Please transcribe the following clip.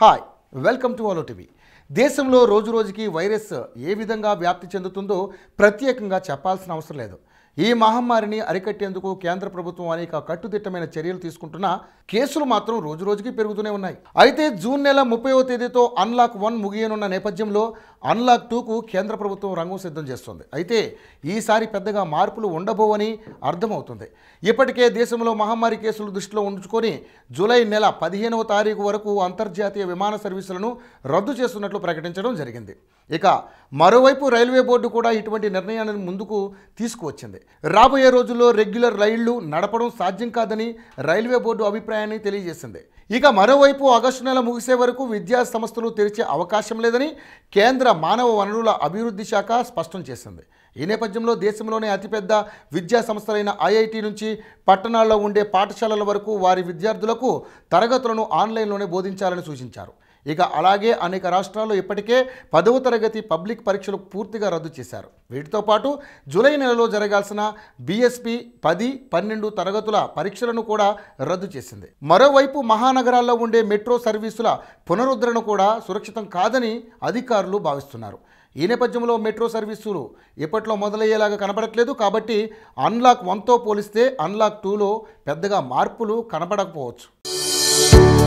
hi welcome to ఆలో TV దేశంలో రోజురోజుకి వైరస్ ఏ విధంగా వ్యాప్తి చెందుతుందో ప్రత్యేకంగా చెప్పాల్సిన అవసరం లేదు ఈ మహమ్మారిని అరికట్టేందుకు కేంద్ర ప్రభుత్వం అనేక కట్టుదిట్టమైన చర్యలు తీసుకుంటున్నా కేసులు మాత్రం రోజురోజుకి పెరుగుతూనే ఉన్నాయి అయితే జూన్ నెల ముప్పైవ తేదీతో అన్లాక్ వన్ ముగియనున్న నేపథ్యంలో అన్లాక్ టూకు కేంద్ర ప్రభుత్వం రంగం సిద్ధం చేస్తుంది అయితే ఈసారి పెద్దగా మార్పులు ఉండబోవని అర్థమవుతుంది ఇప్పటికే దేశంలో మహమ్మారి కేసులు దృష్టిలో ఉంచుకొని జూలై నెల పదిహేనవ తారీఖు వరకు అంతర్జాతీయ విమాన సర్వీసులను రద్దు చేస్తున్నట్లు ప్రకటించడం జరిగింది ఇక మరోవైపు రైల్వే బోర్డు కూడా ఇటువంటి నిర్ణయాన్ని ముందుకు తీసుకువచ్చింది రాబోయే రోజుల్లో రెగ్యులర్ రైళ్లు నడపడం సాధ్యం కాదని రైల్వే బోర్డు అభిప్రాయాన్ని తెలియజేసింది ఇక మరోవైపు ఆగస్టు నెల ముగిసే వరకు విద్యా సంస్థలు తెరిచే అవకాశం లేదని కేంద్ర కేంద్ర మానవ వనరుల అభివృద్ధి శాఖ స్పష్టం చేసింది ఈ నేపథ్యంలో దేశంలోనే అతిపెద్ద విద్యా సంస్థలైన ఐఐటి నుంచి పట్టణాల్లో ఉండే పాఠశాలల వరకు వారి విద్యార్థులకు తరగతులను ఆన్లైన్లోనే బోధించాలని సూచించారు ఇక అలాగే అనేక రాష్ట్రాల్లో ఇప్పటికే పదవ తరగతి పబ్లిక్ పరీక్షలు పూర్తిగా రద్దు చేశారు వీటితో పాటు జూలై నెలలో జరగాల్సిన బిఎస్పి పది పన్నెండు తరగతుల పరీక్షలను కూడా రద్దు చేసింది మరోవైపు మహానగరాల్లో ఉండే మెట్రో సర్వీసుల పునరుద్ధరణ కూడా సురక్షితం కాదని అధికారులు భావిస్తున్నారు ఈ నేపథ్యంలో మెట్రో సర్వీసులు ఇప్పట్లో మొదలయ్యేలాగా కనబడట్లేదు కాబట్టి అన్లాక్ వన్తో పోలిస్తే అన్లాక్ టూలో పెద్దగా మార్పులు కనబడకపోవచ్చు